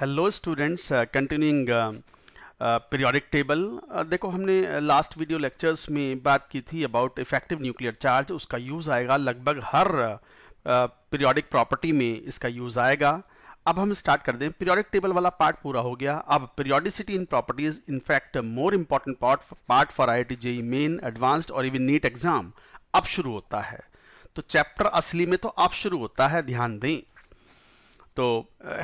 Hello students continuing periodic table देखो हमने last video lectures में बात की थी अबाउट इफेक्टिव न्यूक्लियर चार्ज उसका यूज़ आएगा लगभग हर पीरियोडिक uh, प्रॉपर्टी में इसका यूज़ आएगा अब हम स्टार्ट कर दें पीरियोडिक टेबल वाला पार्ट पूरा हो गया अब periodicity in properties in fact more important part part for I I JEE main advanced और इवन नीट एग्जाम अब शुरू होता है तो चैप्टर असली में तो अब शुरू होता है ध्यान दें तो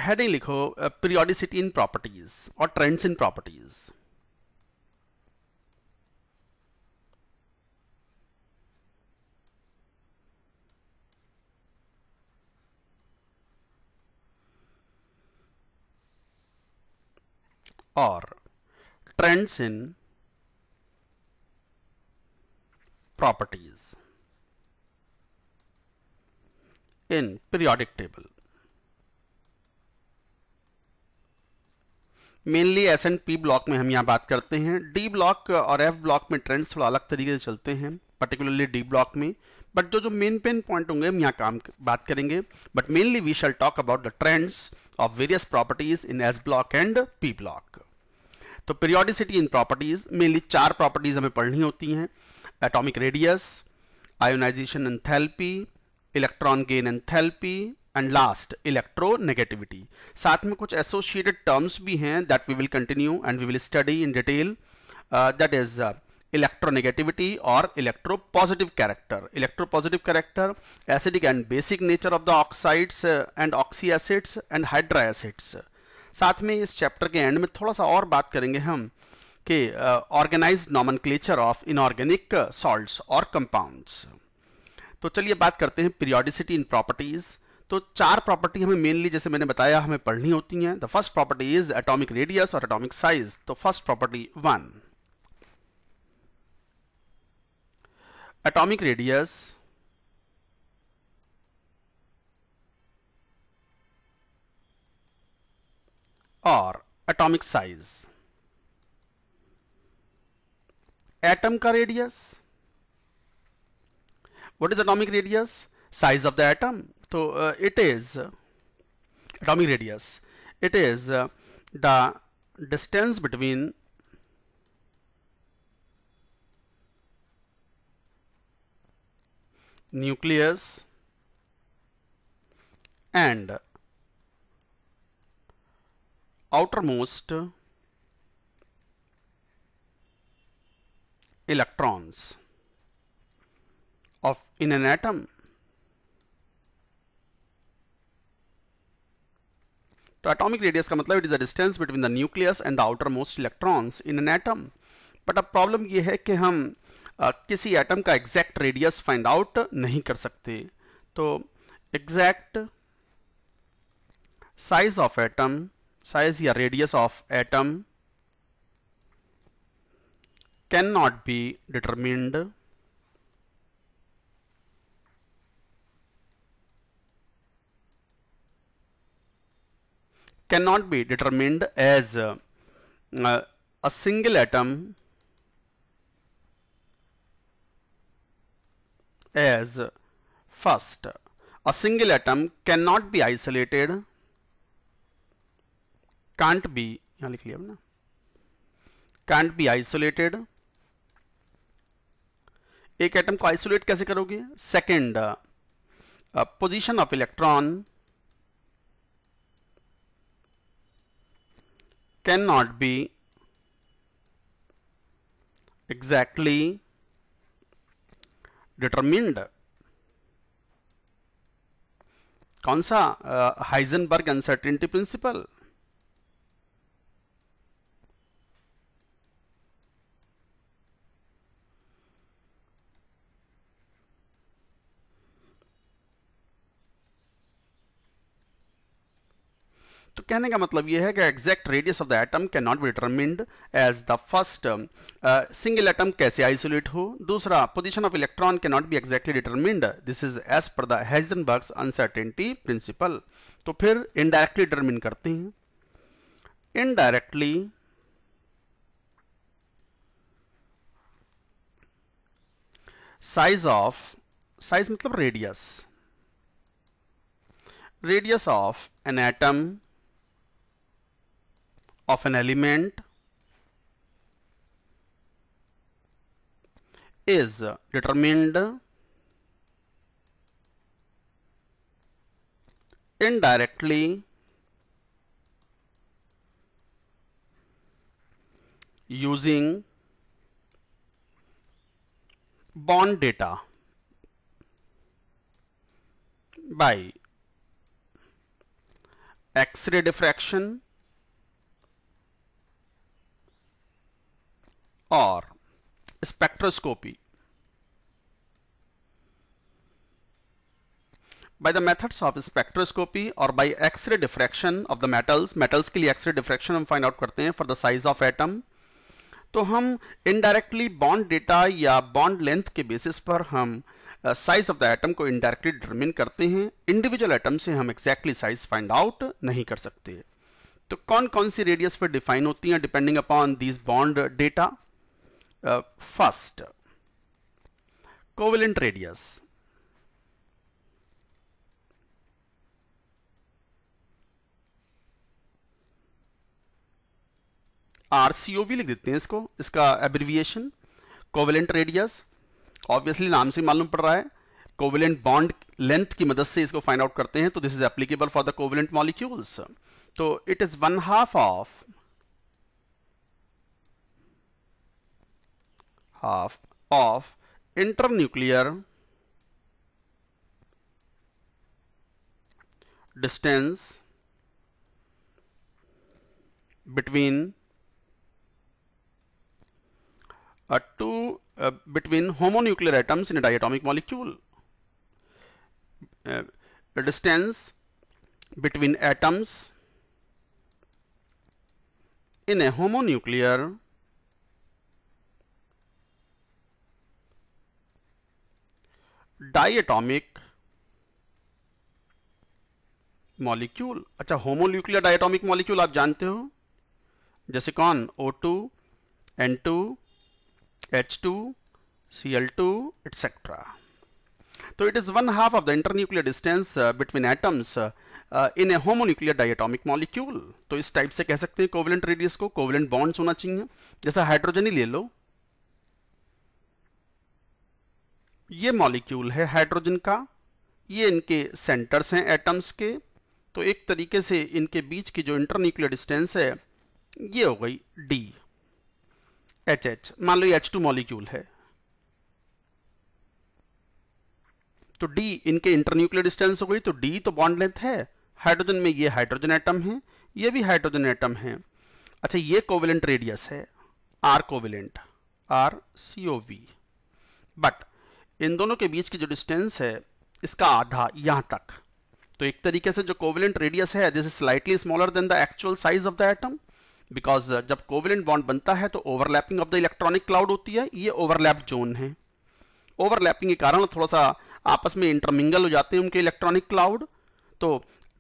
हेडिंग लिखो पीरियोडिसिटी इन प्रॉपर्टीज और ट्रेंड्स इन प्रॉपर्टीज और trends in properties in periodic table mainly S and P block में हम यहाँ बात करते हैं डी ब्लॉक और एफ ब्लॉक में ट्रेंड्स थोड़ा अलग तरीके से चलते हैं पर्टिकुलरली डी ब्लॉक में बट जो जो मेन पेन पॉइंट होंगे हम यहाँ काम बात करेंगे but mainly we shall talk about the trends of various properties in S block and P block तो पीरियोडिसिटी इन प्रॉपर्टीज मेनली चार प्रॉपर्टीज हमें पढ़नी होती हैं atomic radius ionization enthalpy electron gain enthalpy and last electronegativity साथ में कुछ associated terms भी हैं that we will continue and we will study in detail that is electronegativity और electropositive character electropositive character acidic and basic nature of the oxides and oxy acids and hydra acids साथ में इस chapter के and में थोड़ा सा और बात करेंगे हम कि organise nomenclature of inorganic salt और कंपाउंड्स तो चलिए बात करते हैं पीरियोडिसिटी इन प्रॉपर्टीज़ तो चार प्रॉपर्टी हमें मेनली जैसे मैंने बताया हमें पढ़नी होती हैं the first property is atomic radius और एटॉमिक साइज तो first property one atomic radius और एटॉमिक साइज एटम का radius what is atomic radius size of the atom So uh, it is atomic radius. It is uh, the distance between nucleus and outermost electrons of in an atom तो atomic radius का मतलब it is the distance between the nucleus and the outermost electrons in an atom but अब problem ये है कि हम uh, किसी atom का एग्जैक्ट रेडियस फाइंड आउट नहीं कर सकते तो exact size of atom size या radius of atom can not be determined cannot be determined as uh, uh, a single atom as first a single atom cannot be isolated can't be यहाँ लिख लिया ना can't be isolated एक atom को isolate कैसे करोगे second position of electron cannot be exactly determined कौन सा हाइजनबर्ग अनसर्टिनिटी प्रिंसिपल तो कहने का मतलब यह है कि exact radius of the atom can not be determined as the first single atom कैसे आइसोलेट हो दूसरा position of electron can not be exactly determined this is as per the Heisenberg's uncertainty principle तो फिर indirectly determine करते हैं indirectly size of size मतलब radius radius of an atom of an element is determined indirectly using bond data by X-ray diffraction or spectroscopy by the methods of spectroscopy or by x-ray diffraction of the metals metals के लिए x-ray diffraction हम find out करते हैं for the size of atom तो हम indirectly bond data या bond length के basis पर हम साइज ऑफ द एटम को इनडायरेक्टली डिटरमिन करते हैं इंडिविजुअल एटम से हम एग्जैक्टली साइज फाइंड आउट नहीं कर सकते तो कौन कौन सी रेडियस पर डिफाइन होती हैं depending upon these bond data uh, first covalent radius R C O भी लिख देते हैं इसको इसका एब्रिविएशन कोवेलेंट रेडियस ऑब्वियसली नाम से मालूम पड़ रहा है कोवेलेंट बॉन्ड लेंथ की मदद से इसको फाइंड आउट करते हैं तो this is applicable for the covalent molecules तो it is one half of half of internuclear distance between a two uh, between homonuclear atoms in a diatomic molecule uh, distance between atoms in a homonuclear diatomic molecule अच्छा homonuclear diatomic molecule आप जानते हो जैसे कौन O two N two H two C L two etcetera तो it is one half of the internuclear distance between atoms in a homonuclear diatomic molecule तो इस type से कह सकते हैं कोवलेंट रेडियस को कोवलेंट बॉन्ड्स होना चाहिए जैसा हाइड्रोजन ही ले लो ये मॉलिक्यूल है हाइड्रोजन का ये इनके सेंटर्स हैं एटम्स के तो एक तरीके से इनके बीच की जो इंटरन्यूक्लियर डिस्टेंस है ये हो गई डी एच एच मान लो एच टू मॉलिक्यूल है तो डी इनके इंटरन्यूक्लियर डिस्टेंस हो गई तो डी तो बॉन्ड लेंथ है हाइड्रोजन में ये हाइड्रोजन एटम है ये भी हाइड्रोजन एटम है अच्छा ये कोविलेंट रेडियस है R covalent R COV but इन दोनों के बीच की जो डिस्टेंस है इसका आधा यहां तक तो एक तरीके से जो कोविलेंट रेडियस है this is slightly smaller than the actual size of the atom because जब कोविलेंट बॉन्ड बनता है तो overlapping of the electronic cloud होती है ये ओवरलैप जोन है ओवरलैपिंग के कारण थोड़ा सा आपस में इंटरमिंगल हो जाते हैं उनके इलेक्ट्रॉनिक क्लाउड तो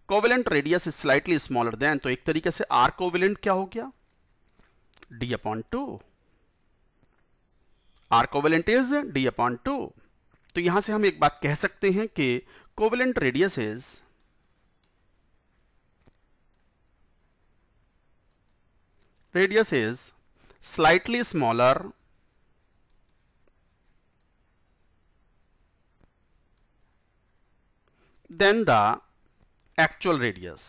covalent radius is slightly smaller than तो एक तरीके से आर कोविलेंट क्या हो गया D upon two R covalent is D upon two तो यहां से हम एक बात कह सकते हैं कि covalent radius is radius is slightly smaller than the actual radius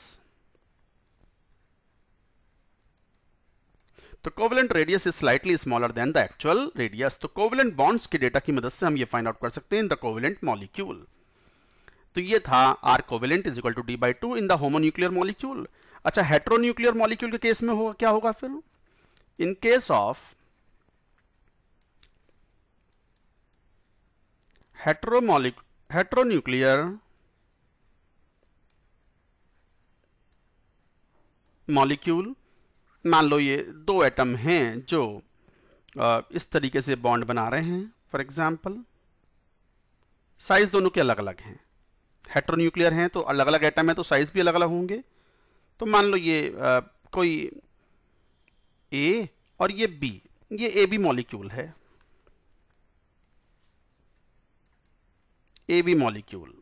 तो covalent radius is slightly smaller than the actual radius तो कोवलेंट बॉन्ड्स के डेटा की मदद से हम ये फाइंड आउट कर सकते हैं इन द कोवलेंट मॉलिक्यूल तो ये था R covalent is equal to D by two in the homonuclear molecule अच्छा हेट्रोन्यूक्लियर मॉलिक्यूल के केस में होगा क्या होगा फिर इन केस ऑफ हेट्रोमोलिक हेट्रोन्यूक्लियर मॉलिक्यूल मान लो ये दो एटम हैं जो इस तरीके से बॉन्ड बना रहे हैं फॉर एग्जाम्पल साइज दोनों के अलग अलग हैं हेट्रोन्यूक्लियर हैं तो अलग अलग एटम है तो साइज भी अलग अलग होंगे तो मान लो ये कोई ए और ये बी ये ए बी मॉलिक्यूल है A B molecule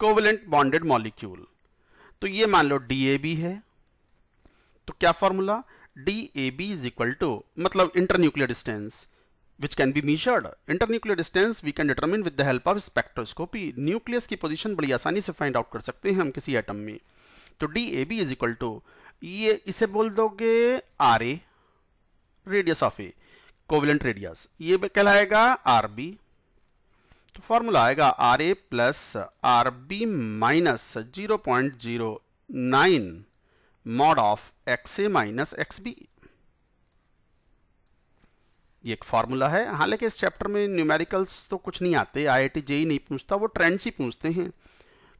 covalent bonded molecule तो ये मान लो डी ए बी है तो क्या formula D A B is equal to मतलब internuclear distance which can be measured. Internuclear distance we can determine with the help of spectroscopy nucleus की position बड़ी आसानी से फाइंड आउट कर सकते हैं हम किसी एटम में तो D A B is equal to ये इसे बोल दोगे R A radius of A covalent radius ये कहलाएगा आर बी तो फॉर्मूला आएगा R A plus R B minus zero point zero nine mod of X A minus X B ये एक फॉर्मूला है हालांकि इस चैप्टर में न्यूमेरिकल्स तो कुछ नहीं आते आई आई टी ही नहीं पूछता वो ट्रेंड्स ही पूछते हैं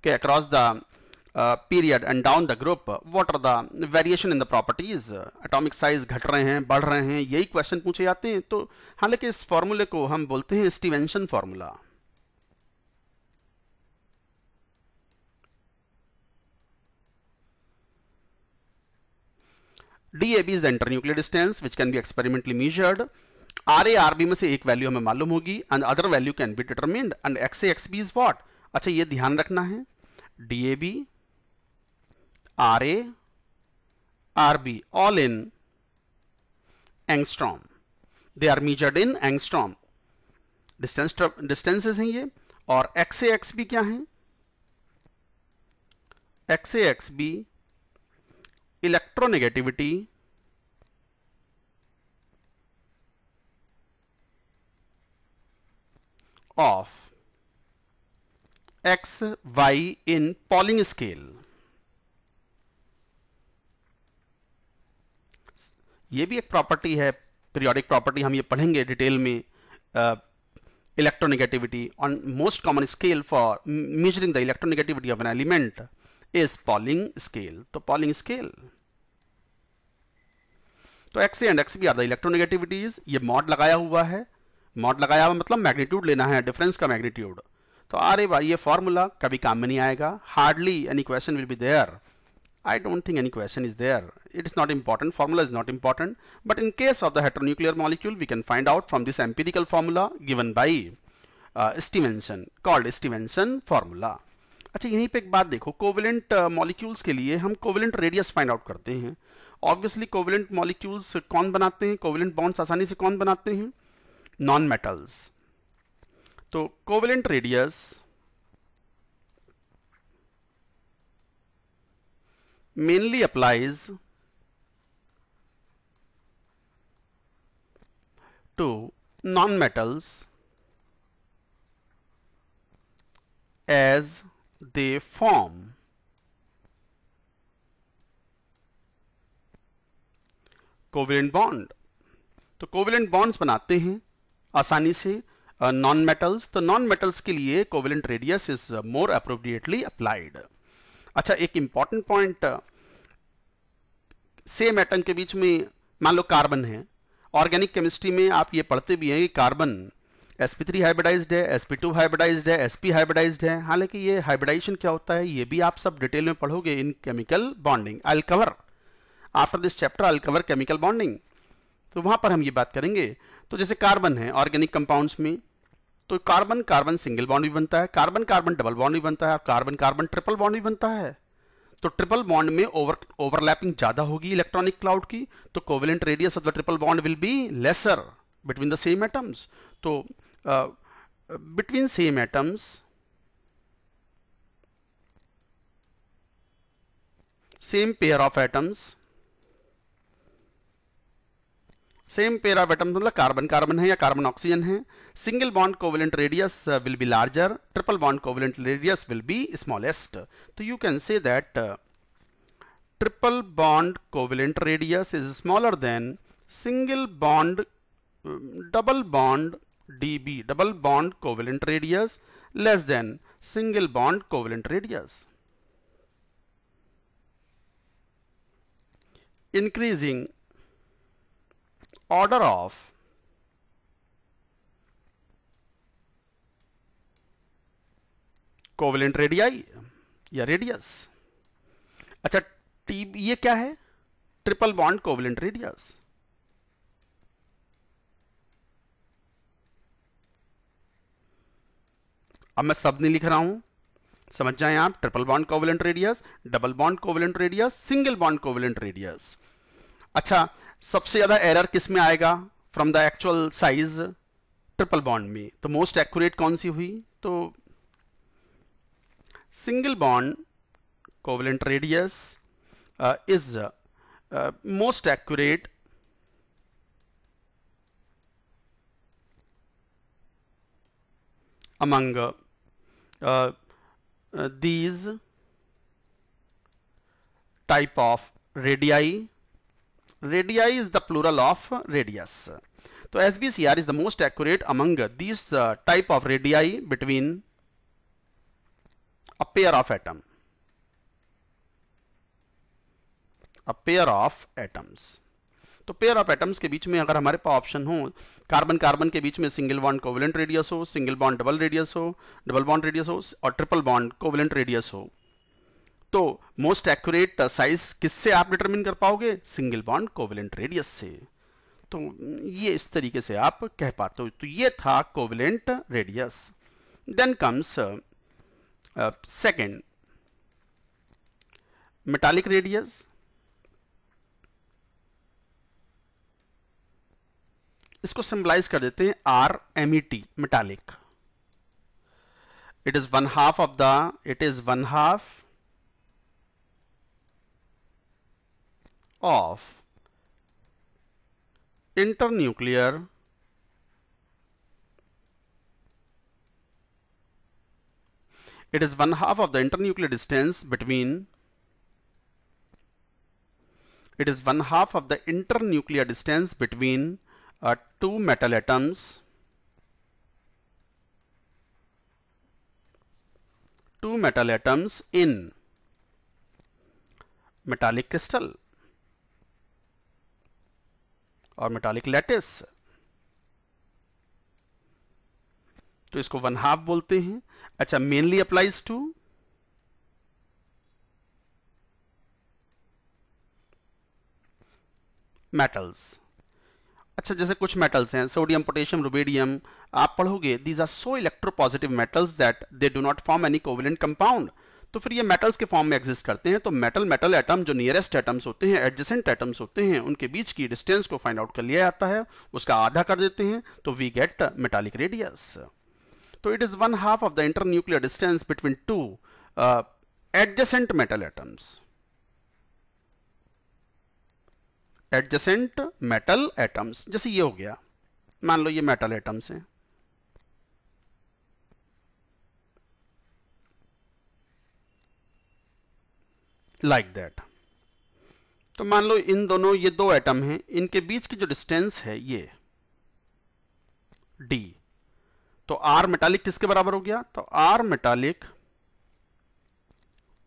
कि across the period and down the group what are the variation in the properties atomic size घट रहे हैं बढ़ रहे हैं यही क्वेश्चन पूछे जाते हैं तो हालांकि इस फॉर्मूले को हम बोलते हैं Stevenson formula DAB is the internuclear distance which can be experimentally measured. RA RB में से एक वैल्यू हमें मालूम होगी and other value can be determined and X A X B is what अच्छा ये ध्यान रखना है D A B R A R B all in angstrom they are measured in angstrom distance distances हैं ये और एक्स ए एक्स बी क्या है X A X B electronegativity of X Y in Pauling scale ये भी एक property है periodic property हम ये पढ़ेंगे डिटेल में electronegativity on most common scale for measuring the electronegativity of an element is Pauling scale तो पॉलिंग स्केल तो एक्स एंड एक्स भी आर द इलेक्ट्रोनेगेटिविटीज ये मॉड लगाया हुआ है मॉड लगाया हुआ मतलब मैग्नीट्यूड लेना है डिफरेंस का मैग्नीट्यूड तो आ अरे भाई ये फॉर्मूला कभी काम में नहीं आएगा hardly any question will be there I don't think any question is there it is not important formula is not important but in case of the heteronuclear molecule we can find out from this empirical formula given by Stevenson called Stevenson formula अच्छा यहीं पे एक बात देखो covalent molecules uh, के लिए हम covalent radius find out करते हैं ऑब्वियसली कोविलेंट मॉलिक्यूल्स कौन बनाते हैं कोविलेंट बॉन्ड्स आसानी से कौन बनाते हैं नॉन मेटल्स तो covalent radius mainly applies to non metals as they form. Covalent bond तो कोविलेंट बॉन्ड्स बनाते हैं आसानी से नॉन uh, मेटल्स तो नॉन मेटल्स के लिए covalent radius is more appropriately applied अच्छा एक इंपॉर्टेंट पॉइंट सेम एटम के बीच में मान लो कार्बन है ऑर्गेनिक केमिस्ट्री में आप ये पढ़ते भी हैं कि कार्बन sp3 हाइब्रिडाइज्ड है sp2 हाइब्रिडाइज्ड है sp हाइब्रिडाइज्ड है हालांकि ये हाइब्रिडाइजेशन क्या होता है ये भी आप सब डिटेल में पढ़ोगे in chemical bonding I will cover after this chapter I will cover chemical bonding तो वहां पर हम ये बात करेंगे तो जैसे कार्बन है ऑर्गेनिक कंपाउंड्स में तो कार्बन कार्बन सिंगल बॉन्ड भी बनता है कार्बन कार्बन डबल बॉन्ड भी बनता है और कार्बन कार्बन ट्रिपल बॉन्ड भी बनता है तो ट्रिपल बॉन्ड में ओवर ओवरलैपिंग ज्यादा होगी इलेक्ट्रॉनिक क्लाउड की तो covalent radius of the triple bond will be lesser between the same atoms तो between same atoms same pair of atoms same pair of atoms मतलब कार्बन कार्बन है या carbon oxygen है single bond covalent radius will be larger triple bond covalent radius will be smallest तो you can say that triple bond covalent radius is smaller than single bond double bond D B double bond covalent radius less than single bond covalent radius increasing order of covalent radii या radius अच्छा T ये क्या है triple bond covalent radius अब मैं सब नहीं लिख रहा हूं समझ जाए आप triple bond covalent radius double bond covalent radius single bond covalent radius अच्छा सबसे ज्यादा एरर किस में आएगा from the actual size triple bond में तो मोस्ट एक्यूरेट कौन सी हुई तो single bond covalent radius is most accurate among Uh, uh, these type of radii radii is the plural of radius so SBCR is the most accurate among these uh, type of radii between a pair of atom a pair of atoms तो pair of atoms के बीच में अगर हमारे पास option हो carbon carbon के बीच में सिंगल बॉन्ड कोवलेंट रेडियस हो सिंगल बॉन्ड डबल रेडियस हो डबल बॉन्ड रेडियस हो और ट्रिपल बॉन्ड कोवलेंट रेडियस हो तो मोस्ट एक्यूरेट साइज किससे आप डिटरमिन कर पाओगे सिंगल बॉन्ड कोवलेंट रेडियस से तो ये इस तरीके से आप कह पाते हो तो ये था covalent radius then comes second metallic radius इसको सिंबलाइज कर देते हैं R M E T metallic it is one half of the it is one half of internuclear it is one half of the internuclear distance between it is one half of the internuclear distance between uh, two metal atoms two metal atoms in metallic crystal or metallic lattice तो इसको one half बोलते हैं अच्छा mainly applies to metals अच्छा जैसे कुछ metals हैं sodium potassium rubidium आप पढ़ोगे these are so electropositive metals that they do not form any covalent compound तो फिर ये मेटल्स के फॉर्म में एग्जिस्ट करते हैं तो मेटल मेटल एटम जो नियरेस्ट एटम्स होते हैं एडजेसेंट एटम्स होते हैं उनके बीच की डिस्टेंस को फाइंड आउट कर लिया जाता है उसका आधा कर देते हैं तो वी गेट मेटालिक रेडियस तो it is one half of the internuclear distance between two adjacent metal atoms adjacent metal atoms जैसे ये हो गया मान लो ये मेटल एटम्स हैं लाइक दैट तो मान लो इन दोनों ये दो एटम हैं इनके बीच की जो डिस्टेंस है ये डी तो आर मेटालिक किसके बराबर हो गया तो R metallic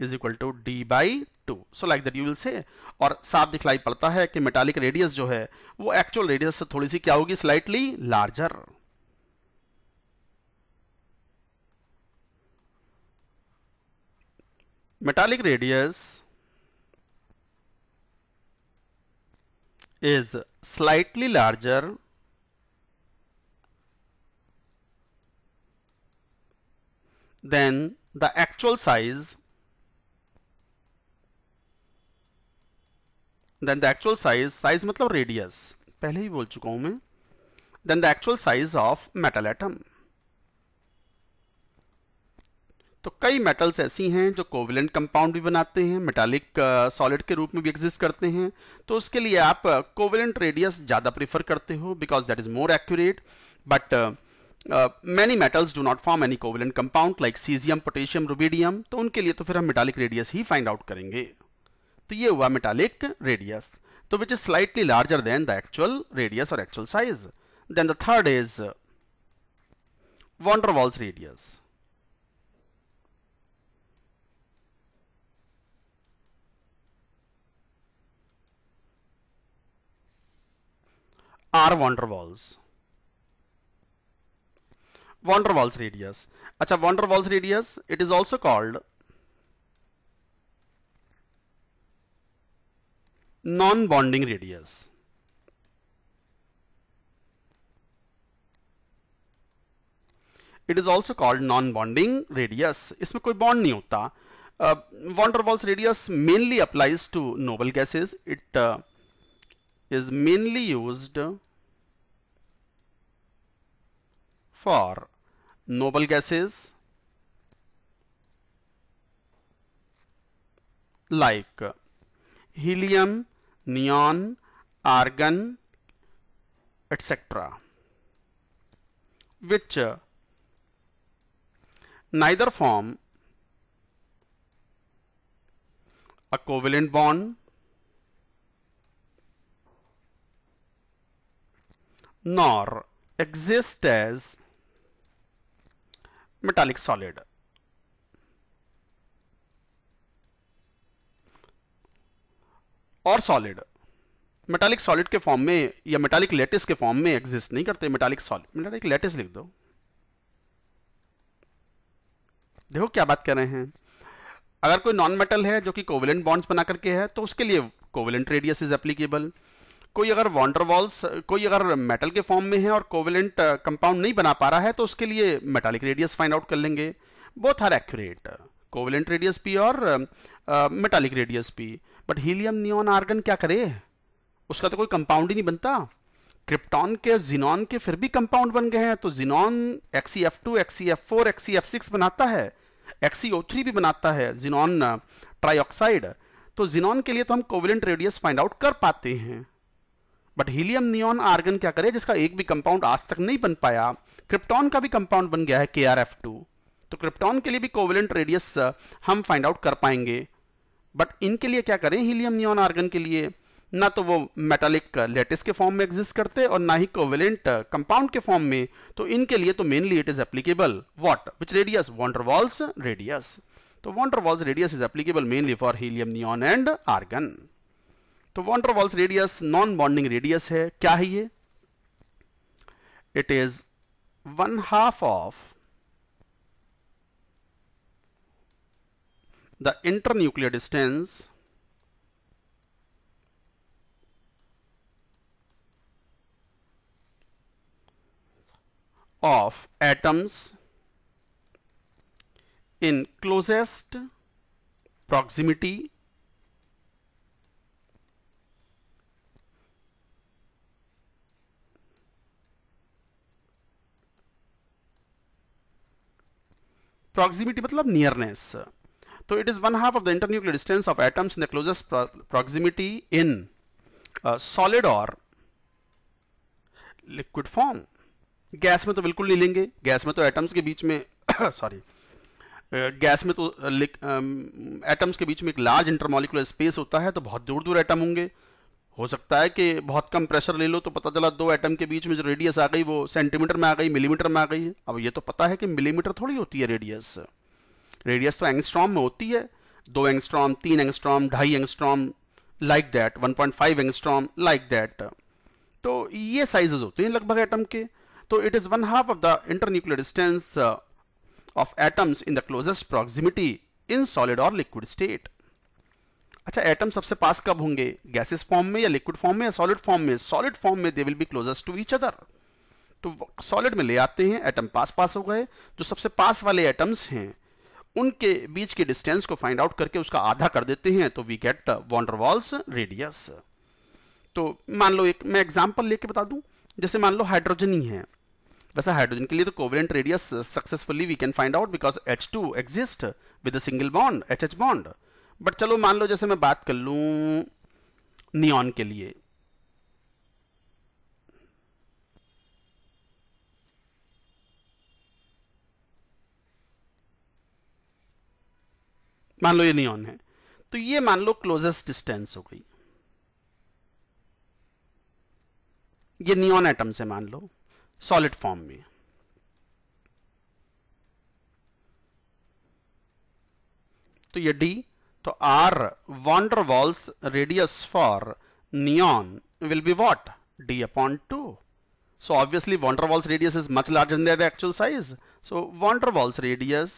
is equal to D by two so like that you will say और साफ दिखलाई पड़ता है कि मेटालिक रेडियस जो है वो एक्चुअल रेडियस से थोड़ी सी क्या होगी slightly larger metallic radius is slightly larger than the actual size than the actual size size मतलब रेडियस पहले ही बोल चुका हूं मैं than the actual size of metal atom तो कई मेटल्स ऐसी हैं जो कोविलेंट कंपाउंड भी बनाते हैं मेटालिक सॉलिड uh, के रूप में भी एग्जिस्ट करते हैं तो उसके लिए आप कोविलेंट uh, रेडियस ज़्यादा प्रीफर करते हो because that is more accurate but many metals do not form any covalent compound like caesium potassium rubidium तो उनके लिए तो फिर हम मेटालिक रेडियस ही फाइंड आउट करेंगे तो ये हुआ मेटालिक रेडियस तो which is slightly larger than the actual radius और actual size than the third is van der Waals radius R Waals van der Waals Waals radius अच्छा wander Waals radius it is also called non-bonding radius. It is also called non-bonding radius. इसमें कोई bond नहीं होता. Van der Waals radius mainly applies to noble gases. It is mainly used for noble gases like helium, neon, argon, etc. Which uh, neither form a covalent bond nor exist as metallic solid. और solid metallic solid के form में या metallic lattice के form में exist नहीं करते metallic solid metallic lettuce लिख दो देखो क्या बात कर रहे हैं अगर कोई नॉन मेटल है जो कि कोविलेंट बॉन्ड्स बना करके है तो उसके लिए कोविलेंट रेडियस इज एप्लीकेबल कोई अगर वॉन्डरवॉल्स कोई अगर मेटल के फॉर्म में है और कोविलेंट कंपाउंड uh, नहीं बना पा रहा है तो उसके लिए मेटालिक रेडियस फाइंड आउट कर लेंगे both R accurate covalent radius P और metallic radius P but helium neon argon क्या करे उसका तो कोई कंपाउंड ही नहीं बनता क्रिप्टॉन के जिनॉन के फिर भी कंपाउंड बन गए हैं तो xenon xe F two xe F four xe F six बनाता है एक्सी ओ थ्री भी बनाता है जिनॉन ट्राइऑक्साइड तो जिनॉन के लिए तो हम कोविलेंट रेडियस फाइंड आउट कर पाते हैं बट हीलियम नियॉन आर्गन क्या करे जिसका एक भी कंपाउंड आज तक नहीं बन पाया क्रिप्टॉन का भी कंपाउंड बन गया है के आर एफ टू तो क्रिप्टॉन के लिए भी कोविलेंट रेडियस हम फाइंड आउट कर पाएंगे बट इनके लिए क्या करें हीलियम नियॉन आर्गन के लिए ना तो वो मेटालिक लेटिस के फॉर्म में एग्जिस्ट करते और ना ही कोवेलेंट कंपाउंड uh, के फॉर्म में तो इनके लिए तो mainly it is applicable what which radius van der Waals radius तो van der Waals radius is applicable mainly for helium neon and argon तो van der Waals radius non bonding radius है क्या है ये it is one half of the internuclear distance of atoms in closest proximity proximity मतलब nearness तो it is one half of the internuclear distance of atoms in the closest proximity in solid और liquid form gas में तो बिल्कुल नहीं लेंगे gas में तो एटम्स के बीच में सॉरी गैस uh, में तो एटम्स uh, um, के बीच में एक लार्ज इंटरमोलिकुलर स्पेस होता है तो बहुत दूर दूर एटम होंगे हो सकता है कि बहुत कम प्रेशर ले लो तो पता चला दो एटम के बीच में जो रेडियस आ गई वो सेंटीमीटर में आ गई मिलीमीटर में आ गई अब ये तो पता है कि मिलीमीटर थोड़ी होती है रेडियस रेडियस तो एंगस्ट्रॉम में होती है दो एंगस्ट्रॉम तीन एंगस्ट्रॉम ढाई angstrom like that 1.5 angstrom like that तो ये साइजेस होते हैं लगभग एटम के तो it is one half of the internuclear distance of atoms in the closest proximity in solid और लिक्विड स्टेट अच्छा एटम सबसे पास कब होंगे गैसेस फॉर्म में या लिक्विड फॉर्म में या सॉलिड फॉर्म में सॉलिड फॉर्म में they will be closest to each other तो सॉलिड में ले आते हैं एटम पास पास हो गए जो सबसे पास वाले एटम्स हैं उनके बीच के डिस्टेंस को फाइंड आउट करके उसका आधा कर देते हैं तो वी गेट वॉन्डरवॉल्स रेडियस तो मान लो एक मैं एग्जाम्पल लेके बता दूं जैसे मान लो हाइड्रोजन ही है वैसे हाइड्रोजन के लिए तो covalent radius successfully we can find out because H two exist with single bond H H bond but चलो मान लो जैसे मैं बात कर लू नियॉन के लिए मान लो ये नियॉन है तो ये मान लो क्लोजेस्ट डिस्टेंस हो गई ये नियॉन एटम से मान लो सॉलिड फॉर्म में तो ये डी तो R van der Waals radius for neon will be what D upon two so obviously van der Waals radius is much larger there the actual size so van der Waals radius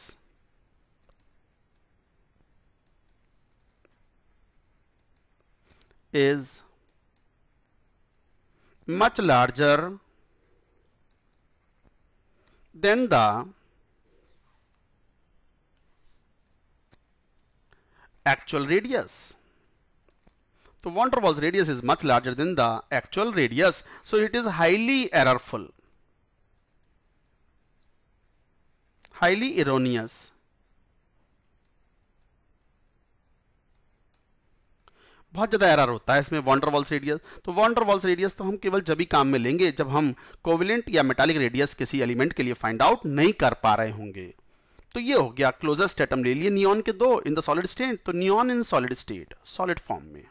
is much larger than the actual radius. So van der Waals radius is much larger than the actual radius. So it is highly errorful, highly erroneous. बहुत ज़्यादा error होता है इसमें van der Waals radius तो van der Waals radius तो हम केवल जब ही काम में लेंगे जब हम कोविलेंट या मेटालिक रेडियस किसी एलिमेंट के लिए फाइंड आउट नहीं कर पा रहे होंगे तो ये हो गया क्लोजेस्ट एटम ले लिए नियॉन के दो इन द सॉलिड स्टेट तो neon in solid state solid form में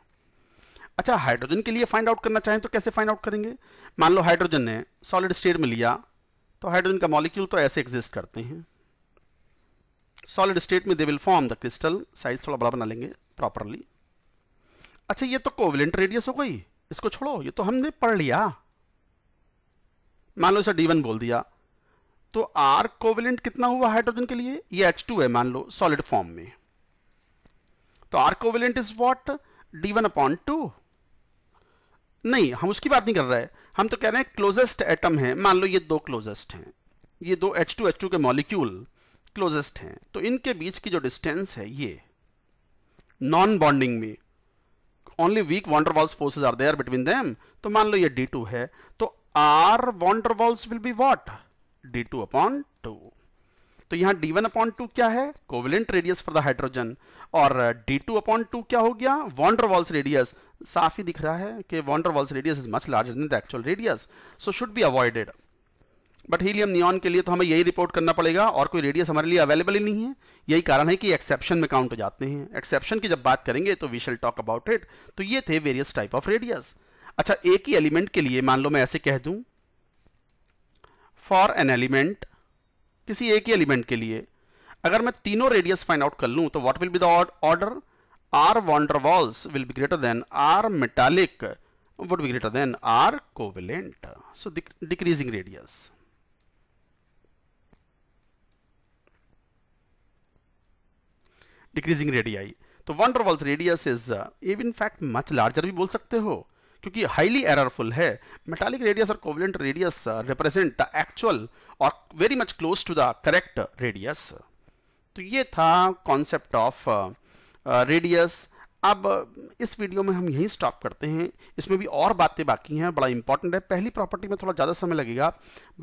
अच्छा हाइड्रोजन के लिए फाइंड आउट करना चाहें तो कैसे फाइंड आउट करेंगे मान लो हाइड्रोजन ने सॉलिड स्टेट में लिया तो हाइड्रोजन का मॉलिक्यूल तो ऐसे एग्जिस्ट करते हैं सॉलिड स्टेट में they will form the crystal size थोड़ा बड़ा बना लेंगे प्रॉपरली अच्छा ये तो कोविलेंट रेडियस हो गई इसको छोड़ो ये तो हमने पढ़ लिया मान लो इसे डी बोल दिया तो आर कोविलेंट कितना हुआ हाइड्रोजन के लिए ये एच टू है मान लो सॉलिड फॉर्म में तो R covalent is what D one upon two नहीं हम उसकी बात नहीं कर रहे हम तो कह रहे हैं क्लोजेस्ट एटम है मान लो ये दो क्लोजेस्ट हैं ये दो एच टू एच टू के मॉलिक्यूल क्लोजेस्ट हैं तो इनके बीच की जो डिस्टेंस है ये नॉन बॉन्डिंग में only weak van der Waals forces are there between them. तो मान लो ये D2 है तो R van der Waals will be what? D2 upon 2. तो यहाँ D1 upon 2 क्या है covalent radius for the hydrogen और uh, D2 upon 2 क्या हो गया वॉन्डर वॉल्स रेडियस साफ ही दिख रहा है कि van der Waals radius is much larger than the actual radius so should be avoided but helium neon के लिए तो हमें यही रिपोर्ट करना पड़ेगा और कोई रेडियस हमारे लिए अवेलेबल ही नहीं है यही कारण है कि एक्सेप्शन में काउंट हो जाते हैं एक्सेप्शन की जब बात करेंगे तो we shall talk about it तो ये थे वेरियस टाइप ऑफ रेडियस अच्छा एक ही एलिमेंट के लिए मान लो मैं ऐसे कह दूं फॉर एन एलिमेंट किसी एक ही एलिमेंट के लिए अगर मैं तीनों रेडियस फाइंड आउट कर लूं तो what will be the order R van der Waals will be greater than R metallic would be greater than R covalent so decreasing radius decreasing radii तो van der Waals radius is even in fact much larger भी बोल सकते हो क्योंकि highly errorful है metallic radius और covalent radius represent the actual और very much close to the correct radius तो ये था कॉन्सेप्ट ऑफ रेडियस अब uh, इस वीडियो में हम यहीं स्टॉप करते हैं इसमें भी और बातें बाकी हैं बड़ा इंपॉर्टेंट है पहली प्रॉपर्टी में थोड़ा ज़्यादा समय लगेगा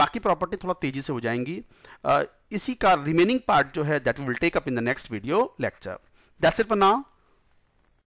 बाकी प्रॉपर्टी थोड़ा तेज़ी से हो जाएंगी uh, इसी का रिमेनिंग पार्ट जो है that will take up in the next video lecture that's it for now